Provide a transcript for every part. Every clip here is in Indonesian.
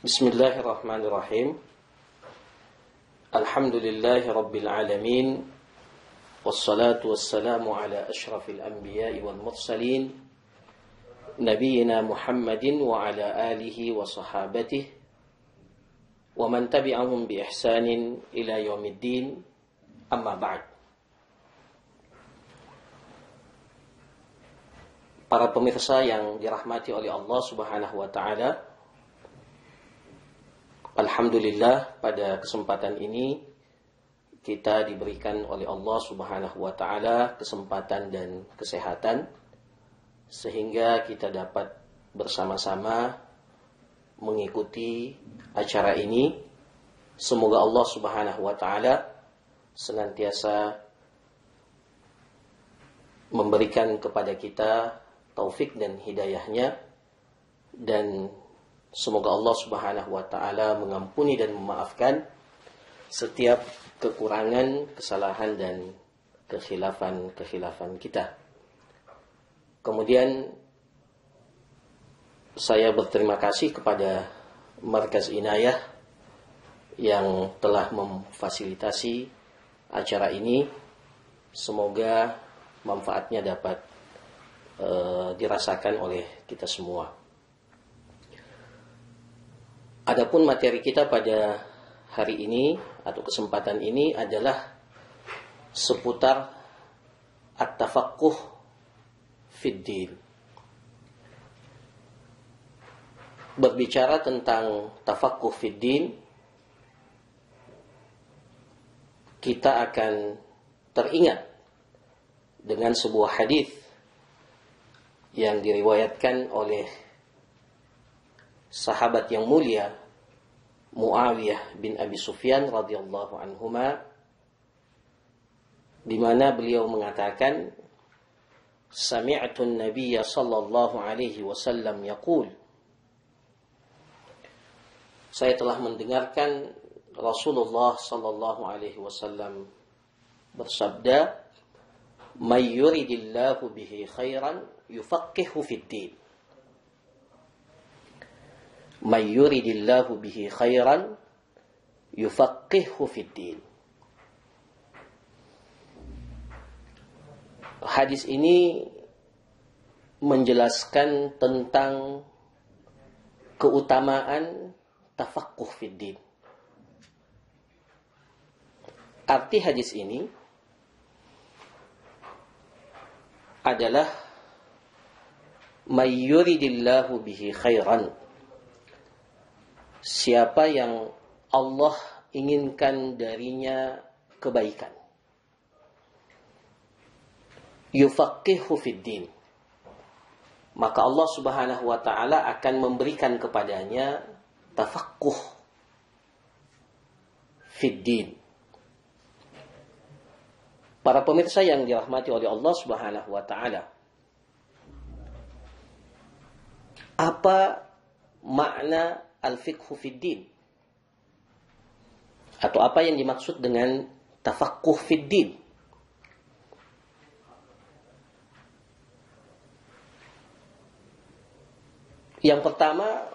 بسم الله الرحمن الرحيم الحمد لله رب العالمين والصلاة والسلام على أشرف الأنبياء والمرسلين نبينا محمد وعلى آله وصحابته ومن تبعهم بإحسان إلى يوم الدين أما بعد Para pemirsa yang dirahmati oleh Allah Subhanahu wa taala, Alhamdulillah pada kesempatan ini kita diberikan oleh Allah Subhanahu wa taala kesempatan dan kesehatan sehingga kita dapat bersama-sama mengikuti acara ini. Semoga Allah Subhanahu wa taala senantiasa memberikan kepada kita taufik dan hidayahnya dan Semoga Allah Subhanahu wa taala mengampuni dan memaafkan setiap kekurangan, kesalahan dan kekhilafan-kekhilafan kita. Kemudian saya berterima kasih kepada Markas Inayah yang telah memfasilitasi acara ini. Semoga manfaatnya dapat e, dirasakan oleh kita semua. Adapun materi kita pada hari ini atau kesempatan ini adalah seputar at-tafaqquh fid Berbicara tentang tafaqquh fid kita akan teringat dengan sebuah hadis yang diriwayatkan oleh sahabat yang mulia Muawiyah bin Abi Sufyan radhiyallahu anhuma di mana beliau mengatakan sami'tu nabiyya sallallahu alaihi wasallam yaqul Saya telah mendengarkan Rasulullah sallallahu alaihi wasallam bersabda may yuridillahu bihi khairan yufaqqihu fid din may yuridillahu bihi khairan yufaqihhu fid din. Hadis ini menjelaskan tentang keutamaan tafakuh fid din. Arti hadis ini adalah mayyuridillahu bihi khairan siapa yang Allah inginkan darinya kebaikan. Yufaqihu fid Maka Allah Subhanahu wa taala akan memberikan kepadanya tafakuh fid Para pemirsa yang dirahmati oleh Allah Subhanahu wa taala. Apa makna al-fiqhu fiddin. Atau apa yang dimaksud dengan tafaqquh fiddin. Yang pertama,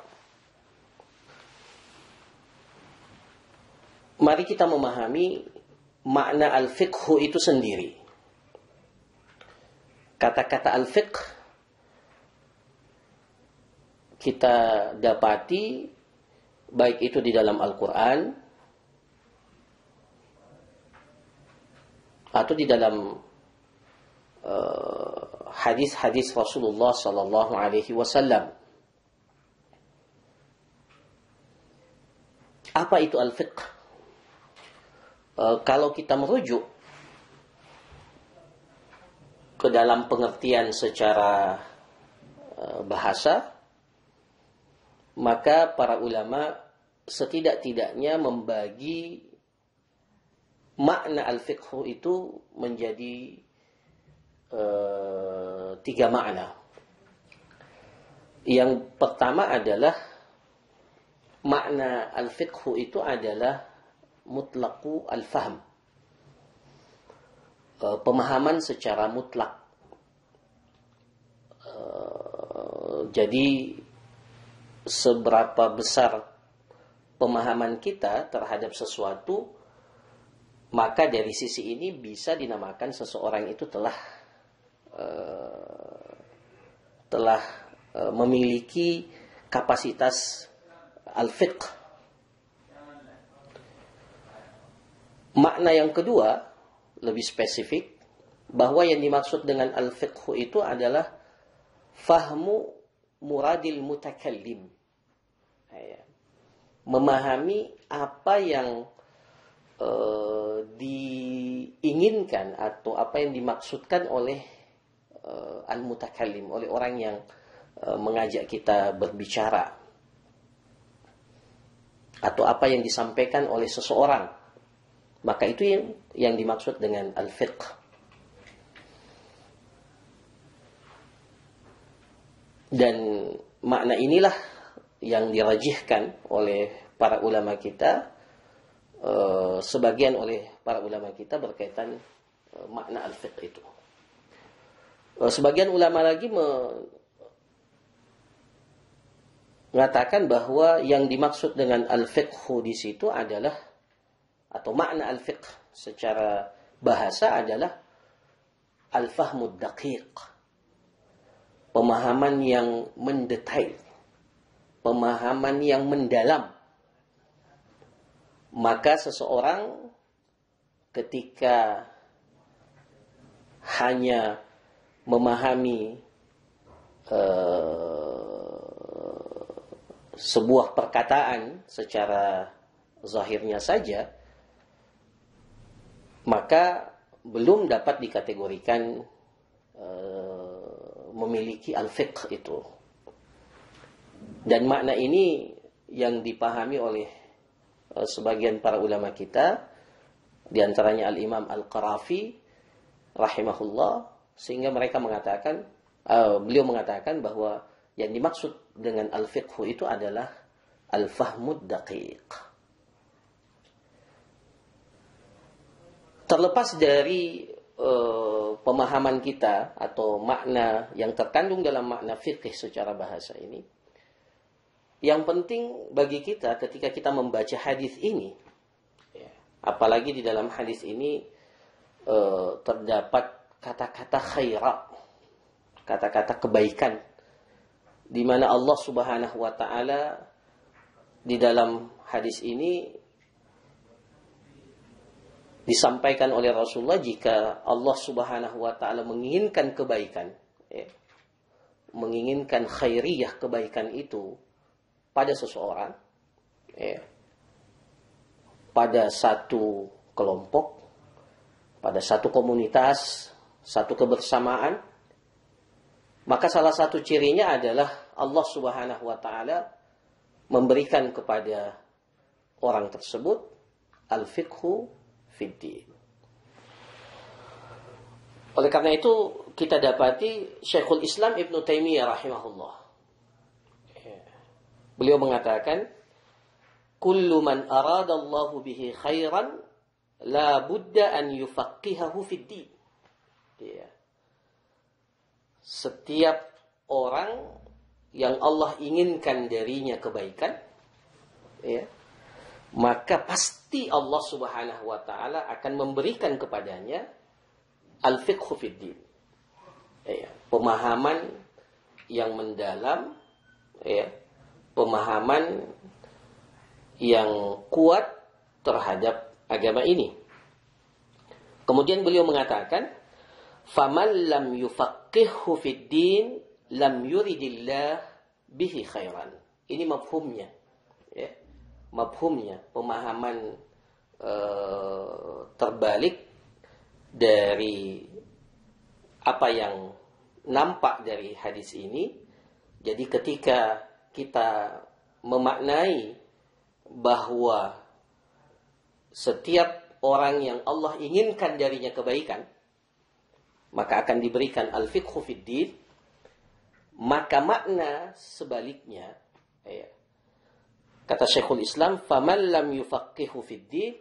mari kita memahami makna al-fiqhu itu sendiri. Kata-kata al-fiqh kita dapati baik itu di dalam Al-Quran atau di dalam eh, hadis-hadis uh, Rasulullah Sallallahu Alaihi Wasallam. Apa itu al-fiqh? Uh, kalau kita merujuk ke dalam pengertian secara uh, bahasa, maka para ulama setidak-tidaknya membagi makna al-fiqhu itu menjadi e, tiga makna. Yang pertama adalah makna al-fiqhu itu adalah mutlaku al fahm E, eh, pemahaman secara mutlak. E, jadi seberapa besar pemahaman kita terhadap sesuatu, maka dari sisi ini bisa dinamakan seseorang itu telah eh, telah eh, memiliki kapasitas al-fiqh. Makna yang kedua lebih spesifik bahwa yang dimaksud dengan al-fiqhu itu adalah fahmu muradil mutakallim. Nah, ya memahami apa yang e, diinginkan atau apa yang dimaksudkan oleh e, al-mutakallim, oleh orang yang e, mengajak kita berbicara atau apa yang disampaikan oleh seseorang. Maka itu yang, yang dimaksud dengan al-fiqh. Dan makna inilah yang dirajihkan oleh para ulama kita eh, sebagian oleh para ulama kita berkaitan eh, makna al-fiqh itu. Eh, sebagian ulama lagi mengatakan bahwa yang dimaksud dengan al-fiqh di situ adalah atau makna al-fiqh secara bahasa adalah al-fahmud daqiq. Pemahaman yang mendetail pemahaman yang mendalam. Maka seseorang ketika hanya memahami uh, sebuah perkataan secara zahirnya saja, maka belum dapat dikategorikan uh, memiliki al-fiqh itu dan makna ini yang dipahami oleh e, sebagian para ulama kita, diantaranya Al-Imam Al-Qarafi, rahimahullah, sehingga mereka mengatakan, uh, beliau mengatakan bahwa yang dimaksud dengan al-fiqhu itu adalah al-fahmud daqiq. Terlepas dari uh, pemahaman kita atau makna yang terkandung dalam makna fikih secara bahasa ini, yang penting bagi kita ketika kita membaca hadis ini, ya, apalagi di dalam hadis ini eh, terdapat kata-kata khairah, kata-kata kebaikan, di mana Allah Subhanahu Wa Taala di dalam hadis ini disampaikan oleh Rasulullah jika Allah Subhanahu wa taala menginginkan kebaikan ya, menginginkan khairiyah kebaikan itu pada seseorang, ya, pada satu kelompok, pada satu komunitas, satu kebersamaan, maka salah satu cirinya adalah Allah Subhanahu wa taala memberikan kepada orang tersebut al-fiqhu fiddi. Oleh karena itu kita dapati Syekhul Islam Ibn Taimiyah rahimahullah Beliau mengatakan, "Kullu man Allah bihi khairan la budda an yufaqqihahu fid din." Ya. Setiap orang yang Allah inginkan darinya kebaikan, ya, maka pasti Allah Subhanahu wa taala akan memberikan kepadanya al-fiqhu fid din. Ya, pemahaman yang mendalam ya, pemahaman yang kuat terhadap agama ini. Kemudian beliau mengatakan, "Faman lam فِي fid din lam yuridillah bihi khairan." Ini mafhumnya. Ya. Mafhumnya, pemahaman uh, terbalik dari apa yang nampak dari hadis ini. Jadi ketika kita memaknai bahwa setiap orang yang Allah inginkan darinya kebaikan, maka akan diberikan al-fiqhu fiddin maka makna sebaliknya ya. kata Syekhul Islam فَمَنْ lam يُفَقِّهُ fid لَمْ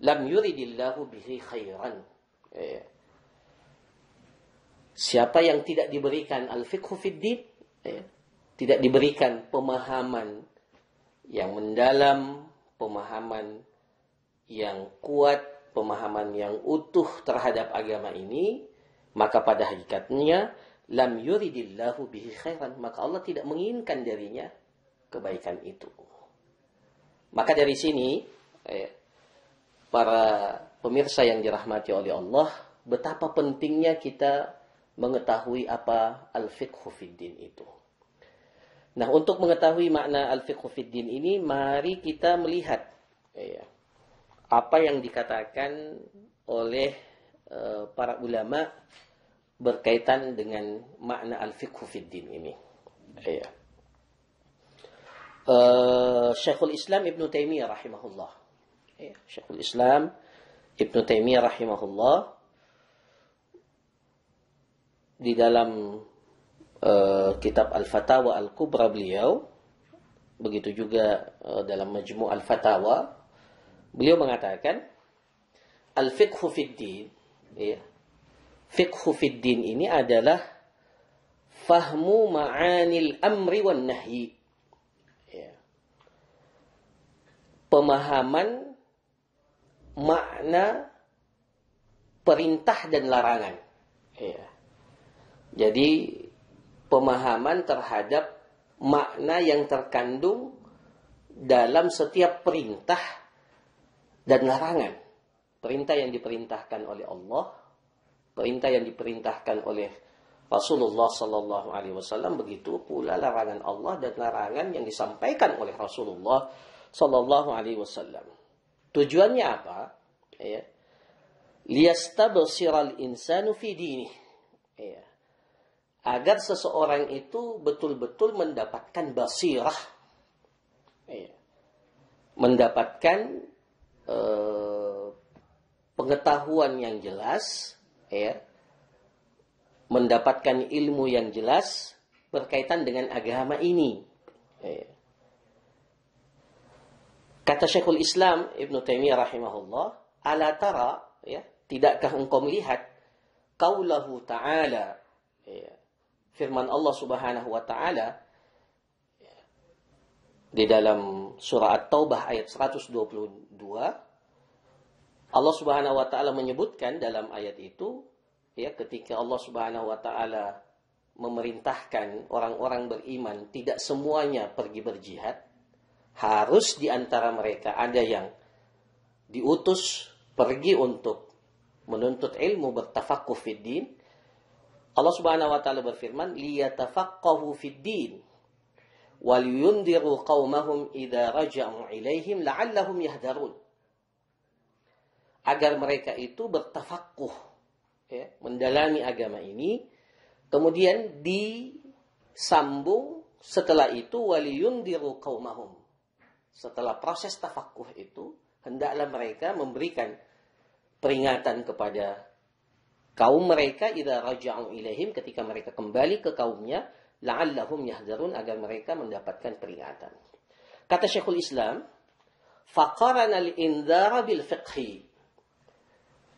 lam yuridillahu bihi khairan ya. siapa yang tidak diberikan al fiqhu fiddin ya. Eh, tidak diberikan pemahaman yang mendalam, pemahaman yang kuat, pemahaman yang utuh terhadap agama ini, maka pada hakikatnya lam yuridillahu bihi khairan, maka Allah tidak menginginkan darinya kebaikan itu. Maka dari sini eh, para pemirsa yang dirahmati oleh Allah, betapa pentingnya kita mengetahui apa al-fiqhu fid itu. Nah, untuk mengetahui makna al-fiqhu fiddin ini, mari kita melihat ya, apa yang dikatakan oleh e, para ulama berkaitan dengan makna al-fiqhu fiddin ini. Ya. E, Syekhul Islam Ibn Taimiyah rahimahullah. Ya, Syekhul Islam Ibn Taimiyah rahimahullah di dalam Eh, kitab Al-Fatawa Al-Kubra beliau, begitu juga uh, dalam Majmu' Al-Fatawa, beliau mengatakan al-fiqhu fid Ya. Fiqhu ini adalah fahmu ma'anil amri wan nahyi. Ya. Pemahaman makna perintah dan larangan. Ya. Jadi pemahaman terhadap makna yang terkandung dalam setiap perintah dan larangan. Perintah yang diperintahkan oleh Allah, perintah yang diperintahkan oleh Rasulullah Sallallahu Alaihi Wasallam begitu pula larangan Allah dan larangan yang disampaikan oleh Rasulullah Sallallahu Alaihi Wasallam. Tujuannya apa? Ya. Liyastabsiral insanu fi dinih. Ya agar seseorang itu betul-betul mendapatkan basirah iya. mendapatkan eh, pengetahuan yang jelas ya mendapatkan ilmu yang jelas berkaitan dengan agama ini ya. kata Syekhul Islam Ibn Taimiyah rahimahullah ala tara ya tidakkah engkau melihat kaulahu ta'ala ya firman Allah Subhanahu wa taala di dalam surah At-Taubah ayat 122 Allah Subhanahu wa taala menyebutkan dalam ayat itu ya ketika Allah Subhanahu wa taala memerintahkan orang-orang beriman tidak semuanya pergi berjihad harus di antara mereka ada yang diutus pergi untuk menuntut ilmu bertafaqquh fid Allah Subhanahu wa taala berfirman, "Liyatafaqqahu fid din wal yundiru qaumahum idza raja'u ilaihim la'allahum yahdarun." Agar mereka itu bertafakuh, ya, mendalami agama ini, kemudian disambung setelah itu waliyundiru qaumahum. Setelah proses tafakuh itu, hendaklah mereka memberikan peringatan kepada kaum mereka idza raja'u ilaihim ketika mereka kembali ke kaumnya la'allahum yahzarun agar mereka mendapatkan peringatan. Kata Syekhul Islam, faqarana al-indara bil fiqhi.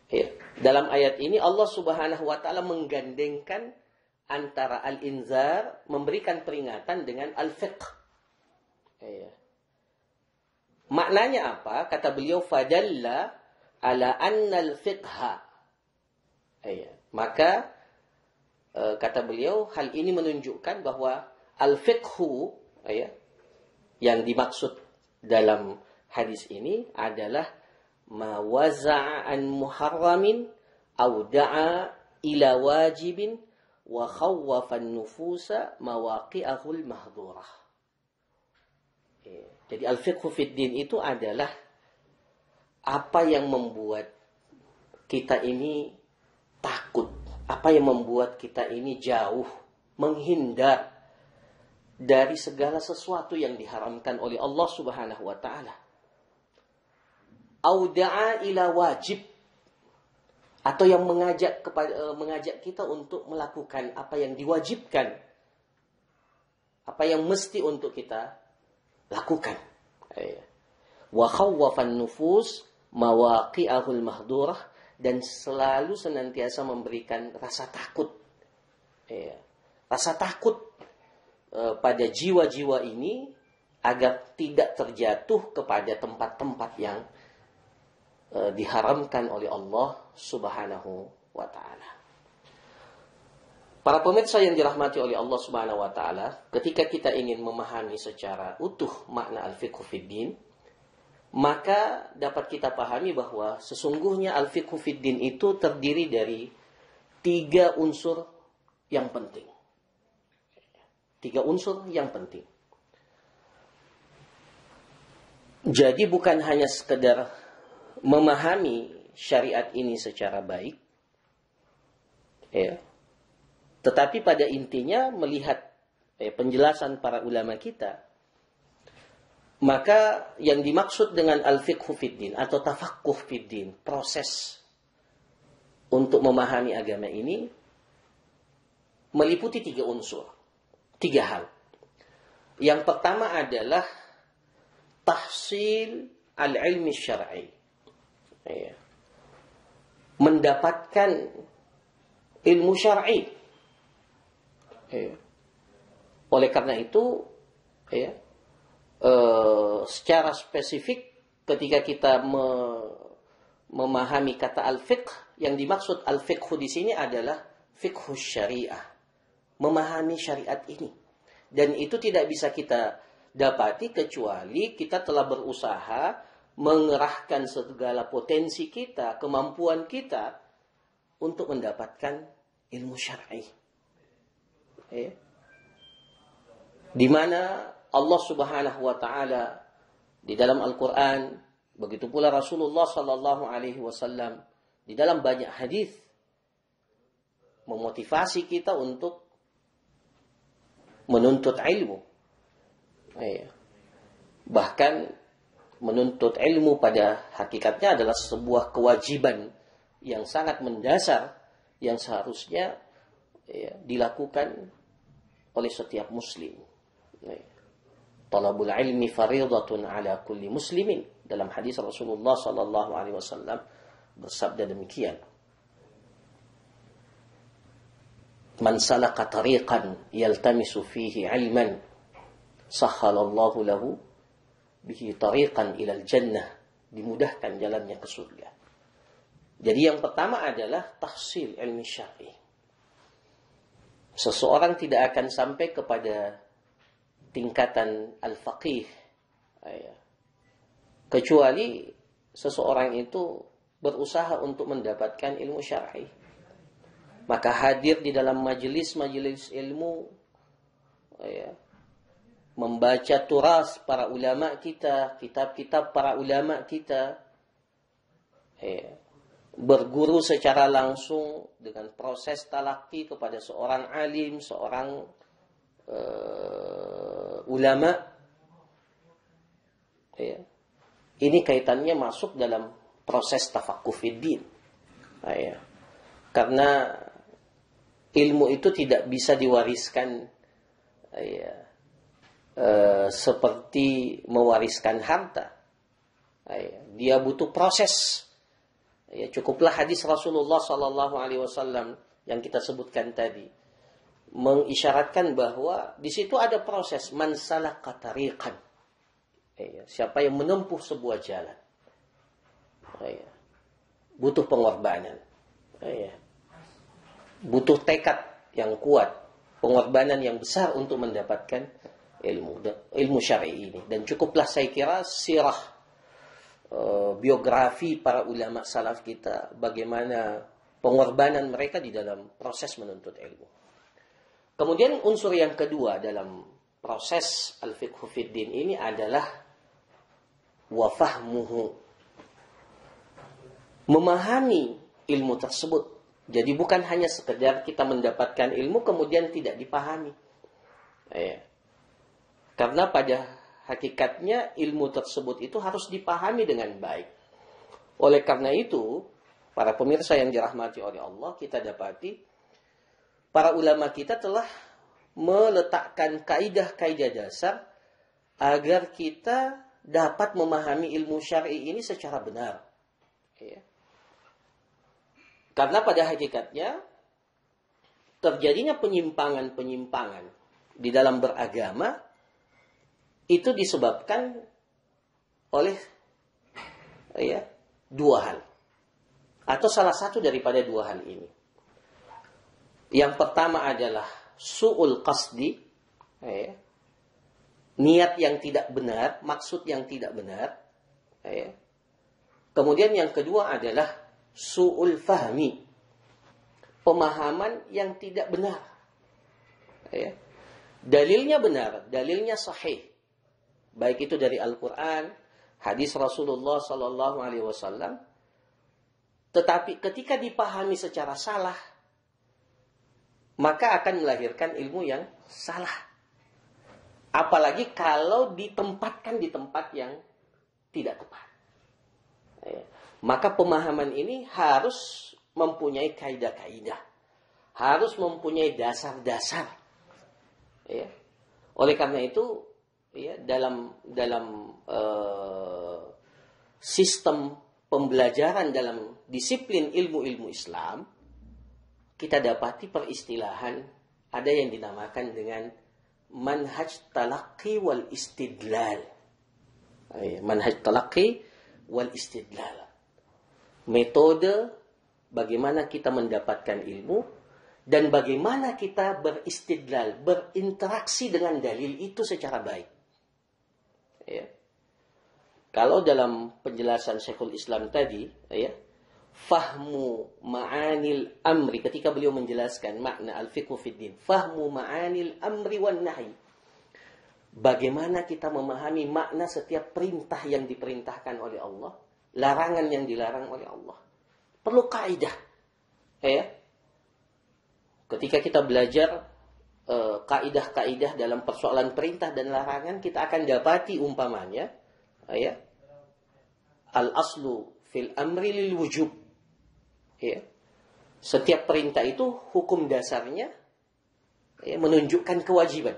Ya, dalam ayat ini Allah Subhanahu wa taala menggandengkan antara al-inzar memberikan peringatan dengan al-fiqh. Ya. Maknanya apa? Kata beliau fadalla ala anna al-fiqha Iya. Maka e, kata beliau hal ini menunjukkan bahwa al-fiqhu ya, yang dimaksud dalam hadis ini adalah mawaza'a an muharramin au da'a ila wajibin wa khawwafa nufusa mawaqi'ahul mahdurah. Iya. Jadi al-fiqhu fid din itu adalah apa yang membuat kita ini takut, apa yang membuat kita ini jauh, menghindar dari segala sesuatu yang diharamkan oleh Allah Subhanahu wa taala. Audaa ila wajib atau yang mengajak kepada eh, mengajak kita untuk melakukan apa yang diwajibkan. Apa yang mesti untuk kita lakukan. Eh, ya. Wa khawwafan nufus mawaqi'ahul mahdurah dan selalu senantiasa memberikan rasa takut ya, rasa takut e, pada jiwa-jiwa ini agar tidak terjatuh kepada tempat-tempat yang e, diharamkan oleh Allah Subhanahu wa taala. Para pemirsa yang dirahmati oleh Allah Subhanahu wa taala, ketika kita ingin memahami secara utuh makna al-fiqh fiddin, maka dapat kita pahami bahwa sesungguhnya al-fiqhu fiddin itu terdiri dari tiga unsur yang penting. Tiga unsur yang penting. Jadi bukan hanya sekedar memahami syariat ini secara baik, ya, tetapi pada intinya melihat ya, penjelasan para ulama kita maka yang dimaksud dengan al-fiqhu fiddin atau tafakkuh fiddin, proses untuk memahami agama ini meliputi tiga unsur, tiga hal. Yang pertama adalah tahsil al-ilmi syar'i. Iya. Mendapatkan ilmu syar'i. Iya. Oleh karena itu, ya, Eh, secara spesifik ketika kita me, memahami kata al-fiqh yang dimaksud al-fiqh di sini adalah fiqh syariah memahami syariat ini dan itu tidak bisa kita dapati kecuali kita telah berusaha mengerahkan segala potensi kita, kemampuan kita untuk mendapatkan ilmu syar'i. Ya. Di mana Allah Subhanahu wa taala di dalam Al-Qur'an, begitu pula Rasulullah sallallahu alaihi wasallam di dalam banyak hadis memotivasi kita untuk menuntut ilmu. Iya. Bahkan menuntut ilmu pada hakikatnya adalah sebuah kewajiban yang sangat mendasar yang seharusnya iya, dilakukan oleh setiap muslim. Ya. Talabul ilmi faridatun ala kulli muslimin. Dalam hadis Rasulullah sallallahu alaihi wasallam bersabda demikian. Man salaka tariqan yaltamisu fihi ilman sahhalallahu lahu bihi tariqan ilal jannah dimudahkan jalannya ke surga. Jadi yang pertama adalah tahsil ilmi syar'i. Seseorang tidak akan sampai kepada tingkatan al-faqih. Iya. Kecuali seseorang itu berusaha untuk mendapatkan ilmu syar'i. Maka hadir di dalam majelis-majelis ilmu ya, membaca turas para ulama kita, kitab-kitab para ulama kita, ya, berguru secara langsung dengan proses talaki kepada seorang alim, seorang eh, ulama ya, ini kaitannya masuk dalam proses tafakuh nah, ya. karena ilmu itu tidak bisa diwariskan ya, e, seperti mewariskan harta nah, ya. dia butuh proses ya, cukuplah hadis Rasulullah Sallallahu Alaihi Wasallam yang kita sebutkan tadi mengisyaratkan bahwa di situ ada proses mansalah katarikan. Iya, siapa yang menempuh sebuah jalan. Iya. Butuh pengorbanan. Iya. Butuh tekad yang kuat. Pengorbanan yang besar untuk mendapatkan ilmu ilmu syar'i ini dan cukuplah saya kira sirah e, biografi para ulama salaf kita bagaimana pengorbanan mereka di dalam proses menuntut ilmu Kemudian unsur yang kedua dalam proses al-fiqhu fiddin ini adalah wafahmuhu. Memahami ilmu tersebut. Jadi bukan hanya sekedar kita mendapatkan ilmu kemudian tidak dipahami. Ya. Karena pada hakikatnya ilmu tersebut itu harus dipahami dengan baik. Oleh karena itu, para pemirsa yang dirahmati oleh Allah, kita dapati para ulama kita telah meletakkan kaidah-kaidah dasar agar kita dapat memahami ilmu syar'i ini secara benar. Ya. Karena pada hakikatnya terjadinya penyimpangan-penyimpangan di dalam beragama itu disebabkan oleh ya dua hal atau salah satu daripada dua hal ini. Yang pertama adalah su'ul qasdi, ya, niat yang tidak benar, maksud yang tidak benar. Ya. Kemudian yang kedua adalah su'ul fahmi, pemahaman yang tidak benar. Ya. Dalilnya benar, dalilnya sahih. Baik itu dari Al-Quran, hadis Rasulullah Sallallahu Alaihi Wasallam. Tetapi ketika dipahami secara salah, maka akan melahirkan ilmu yang salah. Apalagi kalau ditempatkan di tempat yang tidak tepat. Ya. Maka pemahaman ini harus mempunyai kaidah-kaidah, harus mempunyai dasar-dasar. Ya. Oleh karena itu, ya, dalam dalam eh, sistem pembelajaran dalam disiplin ilmu-ilmu Islam, kita dapati peristilahan ada yang dinamakan dengan manhaj talaqi wal istidlal. Manhaj talaqi wal istidlal. Metode bagaimana kita mendapatkan ilmu dan bagaimana kita beristidlal, berinteraksi dengan dalil itu secara baik. Ya. Kalau dalam penjelasan Syekhul Islam tadi, ya, fahmu ma'anil amri ketika beliau menjelaskan makna al-fiqhu fid din fahmu ma'anil amri wan nahi bagaimana kita memahami makna setiap perintah yang diperintahkan oleh Allah larangan yang dilarang oleh Allah perlu kaidah ya ketika kita belajar eh, kaidah-kaidah dalam persoalan perintah dan larangan kita akan dapati umpamanya ya al aslu fil amri lil wujub ya setiap perintah itu hukum dasarnya ya, menunjukkan kewajiban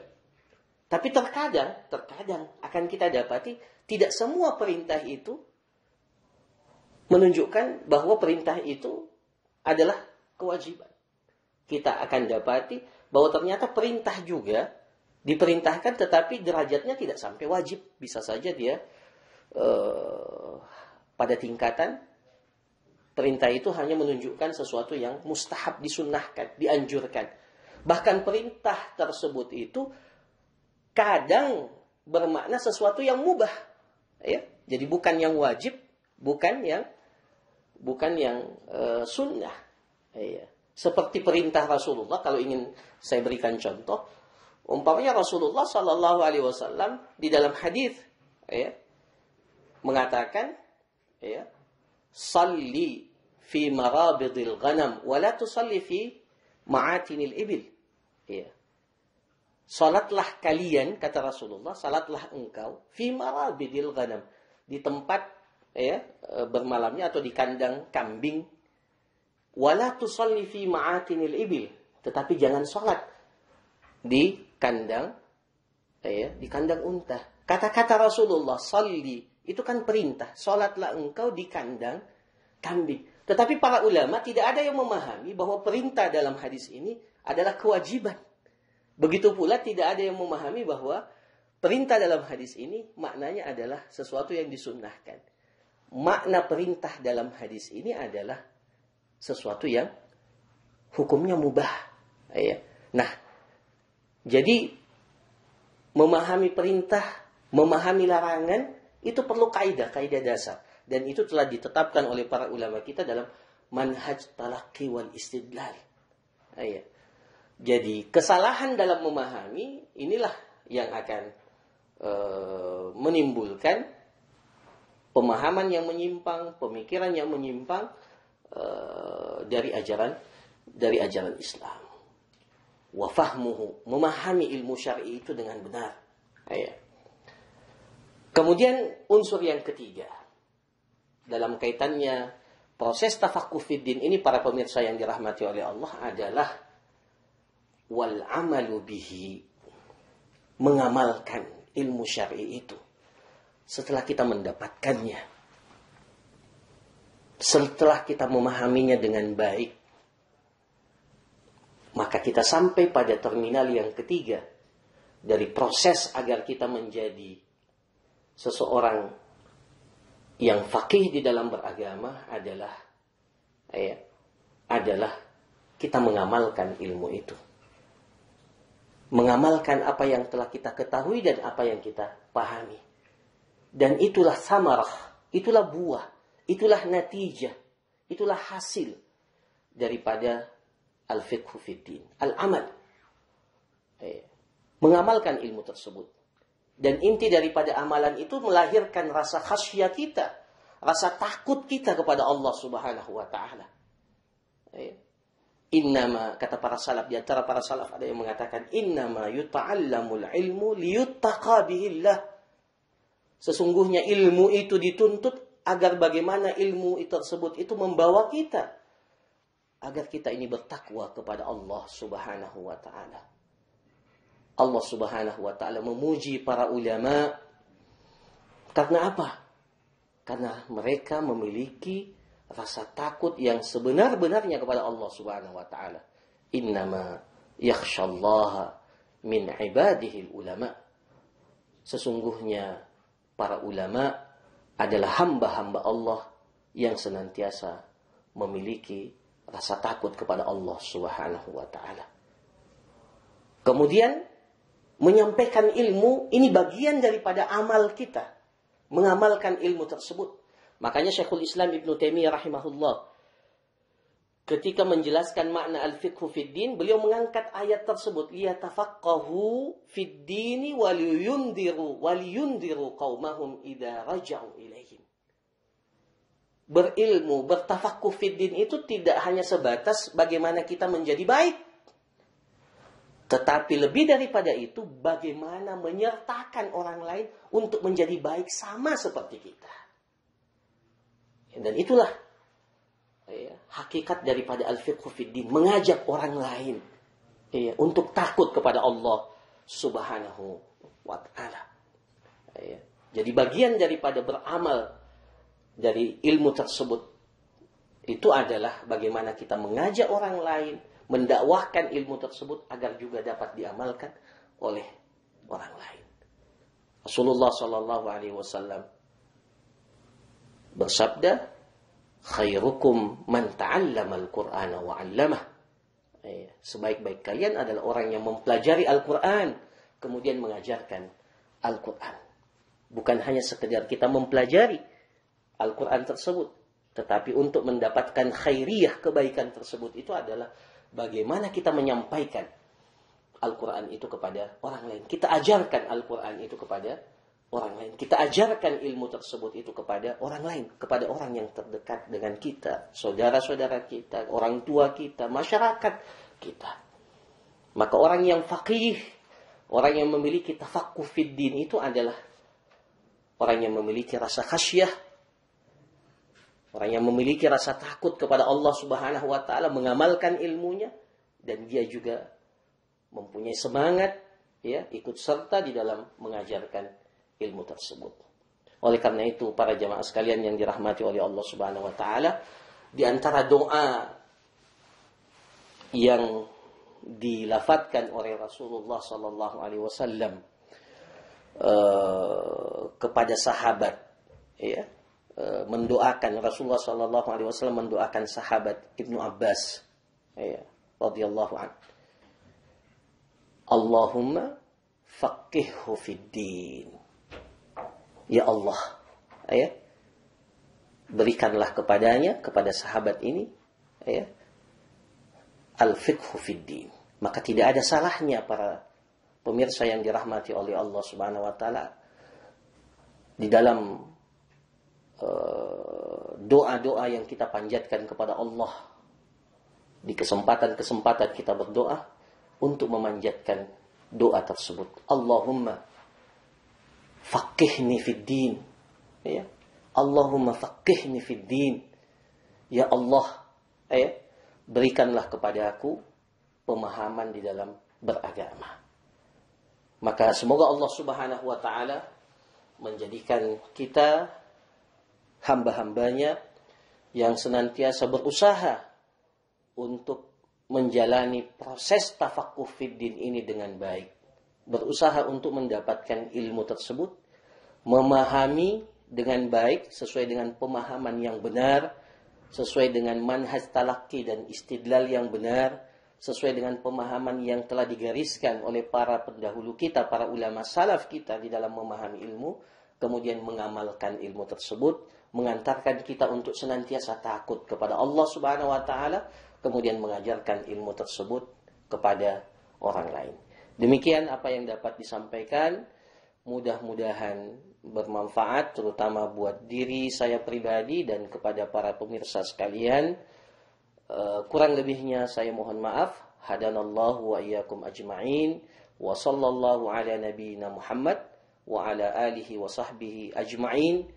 tapi terkadang terkadang akan kita dapati tidak semua perintah itu menunjukkan bahwa perintah itu adalah kewajiban kita akan dapati bahwa ternyata perintah juga diperintahkan tetapi derajatnya tidak sampai wajib bisa saja dia uh, pada tingkatan Perintah itu hanya menunjukkan sesuatu yang mustahab disunnahkan, dianjurkan. Bahkan perintah tersebut itu kadang bermakna sesuatu yang mubah. Ya, jadi bukan yang wajib, bukan yang bukan yang e, sunnah. Ya. Seperti perintah Rasulullah kalau ingin saya berikan contoh, umpamanya Rasulullah saw di dalam hadis ya, mengatakan ya, salli fi marabidil ghanam wa la tusalli fi ma'atinil ibil. Ya. Salatlah kalian kata Rasulullah, salatlah engkau fi marabidil ghanam di tempat ya e, bermalamnya atau di kandang kambing. la tusalli fi ma'atinil ibil, tetapi jangan salat di kandang ya, di kandang unta. Kata-kata Rasulullah salli itu kan perintah, salatlah engkau di kandang kambing. Tetapi para ulama tidak ada yang memahami bahwa perintah dalam hadis ini adalah kewajiban. Begitu pula tidak ada yang memahami bahwa perintah dalam hadis ini maknanya adalah sesuatu yang disunnahkan. Makna perintah dalam hadis ini adalah sesuatu yang hukumnya mubah. Iya. Nah, jadi memahami perintah, memahami larangan itu perlu kaidah, kaidah dasar dan itu telah ditetapkan oleh para ulama kita dalam manhaj talaqi wal istidlal. Ah, iya. Jadi kesalahan dalam memahami inilah yang akan e, menimbulkan pemahaman yang menyimpang, pemikiran yang menyimpang e, dari ajaran dari ajaran Islam. Wafahmuhu memahami ilmu syar'i itu dengan benar. Ah, iya. Kemudian unsur yang ketiga dalam kaitannya proses tafakufidin fiddin ini para pemirsa yang dirahmati oleh Allah adalah wal amalu bihi mengamalkan ilmu syar'i itu setelah kita mendapatkannya setelah kita memahaminya dengan baik maka kita sampai pada terminal yang ketiga dari proses agar kita menjadi seseorang yang fakih di dalam beragama adalah ya, adalah kita mengamalkan ilmu itu. Mengamalkan apa yang telah kita ketahui dan apa yang kita pahami. Dan itulah samarah, itulah buah, itulah natijah, itulah hasil daripada al-fiqhu al-amal. Ya, mengamalkan ilmu tersebut. Dan inti daripada amalan itu melahirkan rasa khasyah kita, rasa takut kita kepada Allah Subhanahu wa taala. Eh? Innama kata para salaf di antara para salaf ada yang mengatakan innama yuta'allamul ilmu liyuttaqa bihillah. Sesungguhnya ilmu itu dituntut agar bagaimana ilmu itu tersebut itu membawa kita agar kita ini bertakwa kepada Allah Subhanahu wa taala. Allah Subhanahu wa taala memuji para ulama karena apa? Karena mereka memiliki rasa takut yang sebenar-benarnya kepada Allah Subhanahu wa taala. Innama yakhshallaha min ibadihi ulama. Sesungguhnya para ulama adalah hamba-hamba Allah yang senantiasa memiliki rasa takut kepada Allah Subhanahu wa taala. Kemudian menyampaikan ilmu ini bagian daripada amal kita mengamalkan ilmu tersebut makanya Syekhul Islam Ibn Taimiyah rahimahullah ketika menjelaskan makna al-fiqhu fid din beliau mengangkat ayat tersebut liyatafaqqahu fid dini wal yundiru qaumahum idza raja'u ilaihim berilmu bertafaqquh fid din itu tidak hanya sebatas bagaimana kita menjadi baik tetapi lebih daripada itu, bagaimana menyertakan orang lain untuk menjadi baik sama seperti kita. Ya, dan itulah ya, hakikat daripada al-fiqhu fiddin. Mengajak orang lain ya, untuk takut kepada Allah subhanahu wa ta'ala. Ya, jadi bagian daripada beramal dari ilmu tersebut itu adalah bagaimana kita mengajak orang lain mendakwahkan ilmu tersebut agar juga dapat diamalkan oleh orang lain. Rasulullah Shallallahu Alaihi Wasallam bersabda, "Khairukum man ta'allama al-Qur'an wa 'allamah." Eh, sebaik-baik kalian adalah orang yang mempelajari Al-Quran, kemudian mengajarkan Al-Quran. Bukan hanya sekedar kita mempelajari Al-Quran tersebut, tetapi untuk mendapatkan khairiyah kebaikan tersebut itu adalah bagaimana kita menyampaikan Al-Quran itu kepada orang lain. Kita ajarkan Al-Quran itu kepada orang lain. Kita ajarkan ilmu tersebut itu kepada orang lain, kepada orang yang terdekat dengan kita, saudara-saudara kita, orang tua kita, masyarakat kita. Maka orang yang faqih, orang yang memiliki tafakuh fid din itu adalah orang yang memiliki rasa khasyah Orang yang memiliki rasa takut kepada Allah Subhanahu wa taala mengamalkan ilmunya dan dia juga mempunyai semangat ya ikut serta di dalam mengajarkan ilmu tersebut. Oleh karena itu para jamaah sekalian yang dirahmati oleh Allah Subhanahu wa taala di antara doa yang dilafatkan oleh Rasulullah sallallahu alaihi wasallam eh, kepada sahabat ya E, mendoakan Rasulullah Shallallahu Alaihi Wasallam mendoakan sahabat Ibnu Abbas, ya, radhiyallahu an. Allahumma faqihhu din. Ya Allah, ya, berikanlah kepadanya kepada sahabat ini, ya, al fiqhu din. Maka tidak ada salahnya para pemirsa yang dirahmati oleh Allah Subhanahu Wa Taala di dalam Eh, doa-doa yang kita panjatkan kepada Allah di kesempatan-kesempatan kita berdoa untuk memanjatkan doa tersebut. Allahumma faqihni fid din. Ya. Allahumma faqihni fid din. Ya Allah, ya, berikanlah kepada aku pemahaman di dalam beragama. Maka semoga Allah Subhanahu wa taala menjadikan kita hamba-hambanya yang senantiasa berusaha untuk menjalani proses tafakuh fiddin ini dengan baik. Berusaha untuk mendapatkan ilmu tersebut, memahami dengan baik sesuai dengan pemahaman yang benar, sesuai dengan manhaj talaki dan istidlal yang benar, sesuai dengan pemahaman yang telah digariskan oleh para pendahulu kita, para ulama salaf kita di dalam memahami ilmu, kemudian mengamalkan ilmu tersebut mengantarkan kita untuk senantiasa takut kepada Allah Subhanahu wa taala kemudian mengajarkan ilmu tersebut kepada orang lain. Demikian apa yang dapat disampaikan, mudah-mudahan bermanfaat terutama buat diri saya pribadi dan kepada para pemirsa sekalian. Eh, kurang lebihnya saya mohon maaf. Hadanallahu wa iyyakum ajma'in wa sallallahu ala nabiyyina Muhammad wa ala alihi wa sahbihi ajma'in.